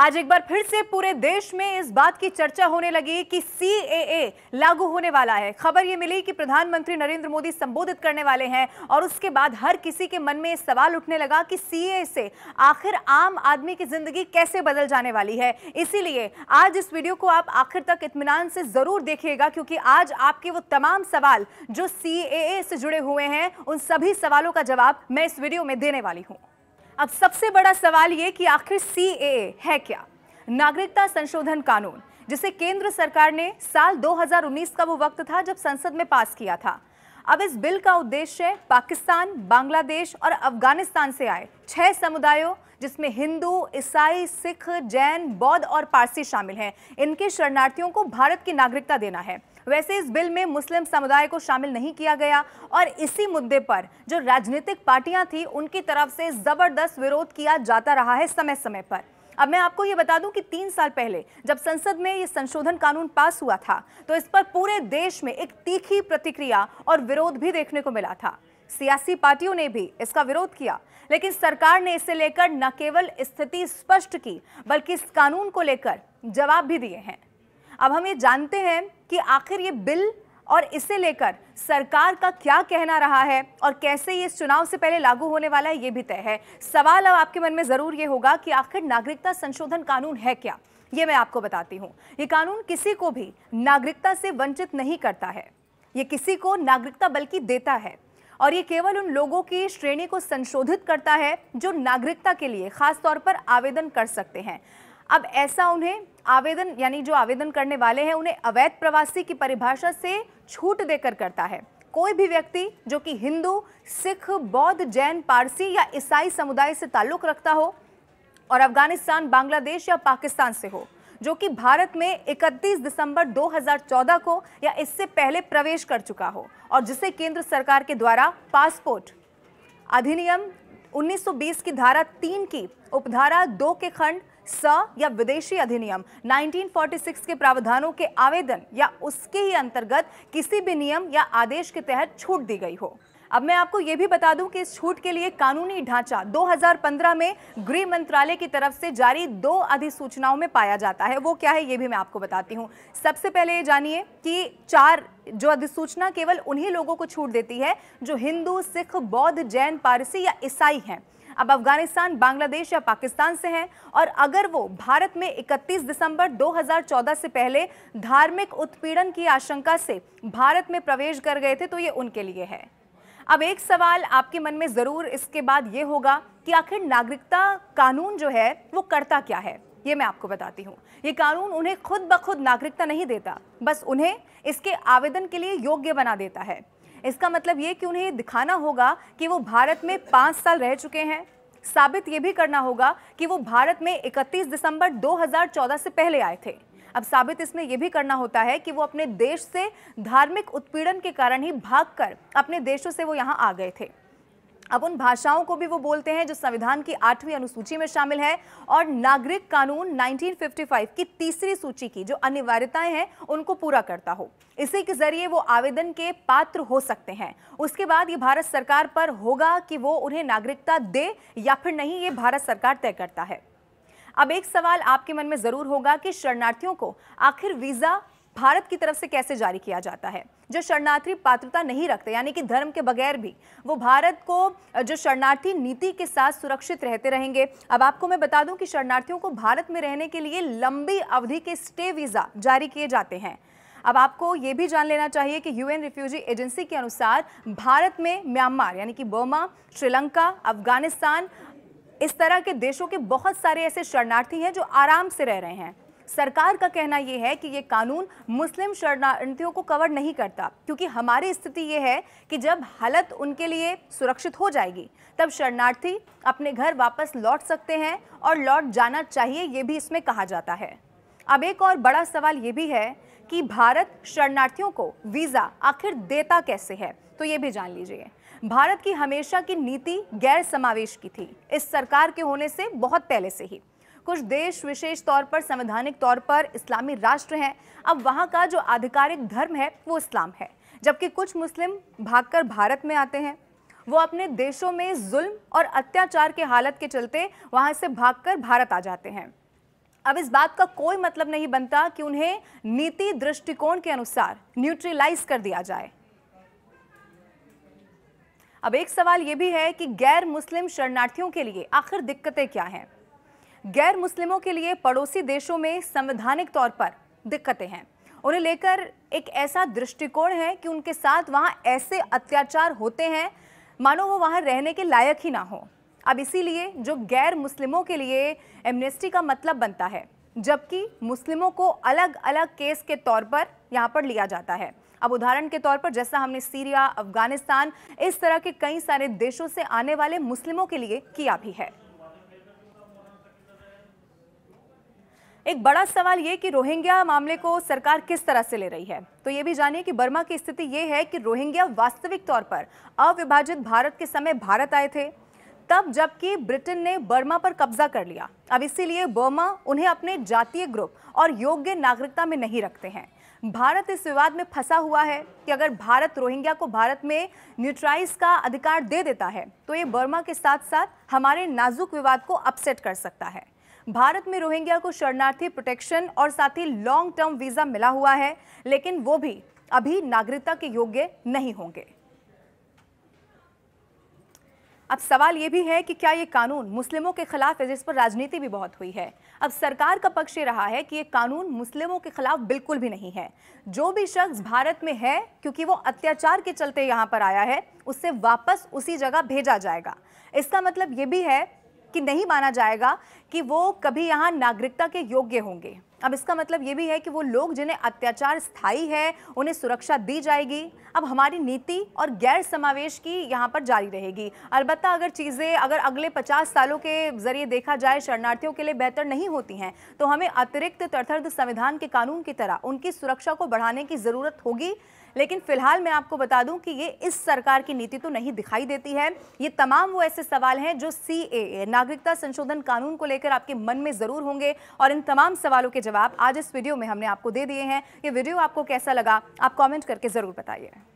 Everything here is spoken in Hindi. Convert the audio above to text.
आज एक बार फिर से पूरे देश में इस बात की चर्चा होने लगी कि सी लागू होने वाला है खबर यह मिली कि प्रधानमंत्री नरेंद्र मोदी संबोधित करने वाले हैं और उसके बाद हर किसी के मन में सवाल उठने लगा कि सी से आखिर आम आदमी की जिंदगी कैसे बदल जाने वाली है इसीलिए आज इस वीडियो को आप आखिर तक इतमान से जरूर देखिएगा क्योंकि आज आपके वो तमाम सवाल जो सी से जुड़े हुए हैं उन सभी सवालों का जवाब मैं इस वीडियो में देने वाली हूँ अब सबसे बड़ा सवाल ये कि आखिर सी है क्या नागरिकता संशोधन कानून जिसे केंद्र सरकार ने साल 2019 का वो वक्त था जब संसद में पास किया था अब इस बिल का उद्देश्य पाकिस्तान बांग्लादेश और अफगानिस्तान से आए छह समुदायों जिसमें हिंदू ईसाई सिख जैन बौद्ध और पारसी शामिल हैं इनके शरणार्थियों को भारत की नागरिकता देना है वैसे इस बिल में मुस्लिम समुदाय को शामिल नहीं किया गया और इसी मुद्दे पर जो राजनीतिक पार्टियां थी उनकी तरफ से जबरदस्त विरोध किया जाता रहा है समय समय पर अब मैं आपको ये बता दूं कि तीन साल पहले जब संसद में ये संशोधन कानून पास हुआ था तो इस पर पूरे देश में एक तीखी प्रतिक्रिया और विरोध भी देखने को मिला था सियासी पार्टियों ने भी इसका विरोध किया लेकिन सरकार ने इसे लेकर न केवल स्थिति स्पष्ट की बल्कि इस कानून को लेकर जवाब भी दिए हैं अब हम ये जानते हैं कि आखिर ये बिल और इसे लेकर सरकार का क्या कहना रहा है और कैसे ये चुनाव से पहले लागू होने वाला है ये भी तय है सवाल अब आपके मन में ज़रूर ये होगा कि आखिर नागरिकता संशोधन कानून है क्या ये मैं आपको बताती हूँ ये कानून किसी को भी नागरिकता से वंचित नहीं करता है ये किसी को नागरिकता बल्कि देता है और ये केवल उन लोगों की श्रेणी को संशोधित करता है जो नागरिकता के लिए खासतौर पर आवेदन कर सकते हैं अब ऐसा उन्हें आवेदन यानी जो आवेदन करने वाले हैं उन्हें अवैध प्रवासी की परिभाषा से छूट देकर करता है कोई भी व्यक्ति जो कि हिंदू सिख बौद्ध जैन पारसी या ईसाई समुदाय से ताल्लुक रखता हो और अफगानिस्तान बांग्लादेश या पाकिस्तान से हो जो कि भारत में 31 दिसंबर 2014 को या इससे पहले प्रवेश कर चुका हो और जिसे केंद्र सरकार के द्वारा पासपोर्ट अधिनियम 1920 की धारा तीन की उपधारा दो के खंड स या विदेशी अधिनियम 1946 के प्रावधानों के आवेदन या उसके ही अंतर्गत किसी भी नियम या आदेश के तहत छूट दी गई हो अब मैं आपको ये भी बता दूं कि इस छूट के लिए कानूनी ढांचा 2015 में गृह मंत्रालय की तरफ से जारी दो अधिसूचनाओं में पाया जाता है वो क्या है ये भी मैं आपको बताती हूँ सबसे पहले ये जानिए कि चार जो अधिसूचना केवल उन्हीं लोगों को छूट देती है जो हिंदू सिख बौद्ध जैन पारसी या ईसाई हैं अब अफगानिस्तान बांग्लादेश या पाकिस्तान से हैं और अगर वो भारत में 31 दिसंबर 2014 से पहले धार्मिक उत्पीड़न की आशंका से भारत में प्रवेश कर गए थे तो ये उनके लिए है अब एक सवाल आपके मन में ज़रूर इसके बाद ये होगा कि आखिर नागरिकता कानून जो है वो करता क्या है ये मैं आपको बताती हूँ ये कानून उन्हें खुद ब खुद नागरिकता नहीं देता बस उन्हें इसके आवेदन के लिए योग्य बना देता है इसका मतलब ये कि उन्हें दिखाना होगा कि वो भारत में पाँच साल रह चुके हैं साबित ये भी करना होगा कि वो भारत में 31 दिसंबर 2014 से पहले आए थे अब साबित इसमें यह भी करना होता है कि वो अपने देश से धार्मिक उत्पीड़न के कारण ही भागकर अपने देशों से वो यहाँ आ गए थे अब उन भाषाओं को भी वो बोलते हैं जो संविधान की आठवीं अनुसूची में शामिल है और नागरिक कानून 1955 की तीसरी सूची की जो अनिवार्यताएं हैं उनको पूरा करता हो इसी के जरिए वो आवेदन के पात्र हो सकते हैं उसके बाद ये भारत सरकार पर होगा कि वो उन्हें नागरिकता दे या फिर नहीं ये भारत सरकार तय करता है अब एक सवाल आपके मन में जरूर होगा कि शरणार्थियों को आखिर वीजा भारत की तरफ से कैसे जारी किया जाता है जो शरणार्थी पात्रता नहीं रखते यानी कि धर्म के बगैर भी वो भारत को जो शरणार्थी नीति के साथ सुरक्षित रहते रहेंगे अब आपको मैं बता दूं कि शरणार्थियों को भारत में रहने के लिए लंबी अवधि के स्टे वीज़ा जारी किए जाते हैं अब आपको ये भी जान लेना चाहिए कि यूएन रिफ्यूजी एजेंसी के अनुसार भारत में म्यांमार यानी कि बर्मा श्रीलंका अफगानिस्तान इस तरह के देशों के बहुत सारे ऐसे शरणार्थी हैं जो आराम से रह रहे हैं सरकार का कहना यह है कि ये कानून मुस्लिम शरणार्थियों को कवर नहीं करता क्योंकि हमारी स्थिति यह है कि जब हालत उनके लिए सुरक्षित हो जाएगी तब शरणार्थी अपने घर वापस लौट सकते हैं और लौट जाना चाहिए ये भी इसमें कहा जाता है अब एक और बड़ा सवाल ये भी है कि भारत शरणार्थियों को वीज़ा आखिर देता कैसे है तो ये भी जान लीजिए भारत की हमेशा की नीति गैर समावेश की थी इस सरकार के होने से बहुत पहले से ही कुछ देश विशेष तौर पर संवैधानिक तौर पर इस्लामी राष्ट्र हैं अब वहाँ का जो आधिकारिक धर्म है वो इस्लाम है जबकि कुछ मुस्लिम भागकर भारत में आते हैं वो अपने देशों में जुल्म और अत्याचार के हालत के चलते वहाँ से भागकर भारत आ जाते हैं अब इस बात का कोई मतलब नहीं बनता कि उन्हें नीति दृष्टिकोण के अनुसार न्यूट्रलाइज कर दिया जाए अब एक सवाल यह भी है कि गैर मुस्लिम शरणार्थियों के लिए आखिर दिक्कतें क्या हैं गैर मुस्लिमों के लिए पड़ोसी देशों में संवैधानिक तौर पर दिक्कतें हैं उन्हें लेकर एक ऐसा दृष्टिकोण है कि उनके साथ वहाँ ऐसे अत्याचार होते हैं मानो वो वहाँ रहने के लायक ही ना हो अब इसीलिए जो गैर मुस्लिमों के लिए एमनेस्टी का मतलब बनता है जबकि मुस्लिमों को अलग अलग केस के तौर पर यहाँ पर लिया जाता है अब उदाहरण के तौर पर जैसा हमने सीरिया अफगानिस्तान इस तरह के कई सारे देशों से आने वाले मुस्लिमों के लिए किया भी है एक बड़ा सवाल ये कि रोहिंग्या मामले को सरकार किस तरह से ले रही है तो ये भी जानिए कि बर्मा की स्थिति ये है कि रोहिंग्या वास्तविक तौर पर अविभाजित भारत के समय भारत आए थे तब जबकि ब्रिटेन ने बर्मा पर कब्जा कर लिया अब इसीलिए बर्मा उन्हें अपने जातीय ग्रुप और योग्य नागरिकता में नहीं रखते हैं भारत इस विवाद में फंसा हुआ है कि अगर भारत रोहिंग्या को भारत में न्यूट्राइज का अधिकार दे देता है तो ये बर्मा के साथ साथ हमारे नाजुक विवाद को अपसेट कर सकता है भारत में रोहिंग्या को शरणार्थी प्रोटेक्शन और साथ ही लॉन्ग टर्म वीजा मिला हुआ है लेकिन वो भी अभी नागरिकता के योग्य नहीं होंगे अब सवाल ये भी है कि क्या ये कानून मुस्लिमों के खिलाफ है जिस पर राजनीति भी बहुत हुई है अब सरकार का पक्ष ये रहा है कि ये कानून मुस्लिमों के खिलाफ बिल्कुल भी नहीं है जो भी शख्स भारत में है क्योंकि वो अत्याचार के चलते यहाँ पर आया है उससे वापस उसी जगह भेजा जाएगा इसका मतलब ये भी है कि नहीं माना जाएगा कि वो कभी यहाँ नागरिकता के योग्य होंगे अब इसका मतलब ये भी है कि वो लोग जिन्हें अत्याचार स्थायी है उन्हें सुरक्षा दी जाएगी अब हमारी नीति और गैर समावेश की यहाँ पर जारी रहेगी अलबत् अगर चीज़ें अगर अगले 50 सालों के जरिए देखा जाए शरणार्थियों के लिए बेहतर नहीं होती हैं तो हमें अतिरिक्त तथर्थ संविधान के कानून की तरह उनकी सुरक्षा को बढ़ाने की ज़रूरत होगी लेकिन फिलहाल मैं आपको बता दूं कि ये इस सरकार की नीति तो नहीं दिखाई देती है ये तमाम वो ऐसे सवाल हैं जो सी नागरिकता संशोधन कानून को लेकर आपके मन में ज़रूर होंगे और इन तमाम सवालों के जवाब आज इस वीडियो में हमने आपको दे दिए हैं ये वीडियो आपको कैसा लगा आप कॉमेंट करके ज़रूर बताइए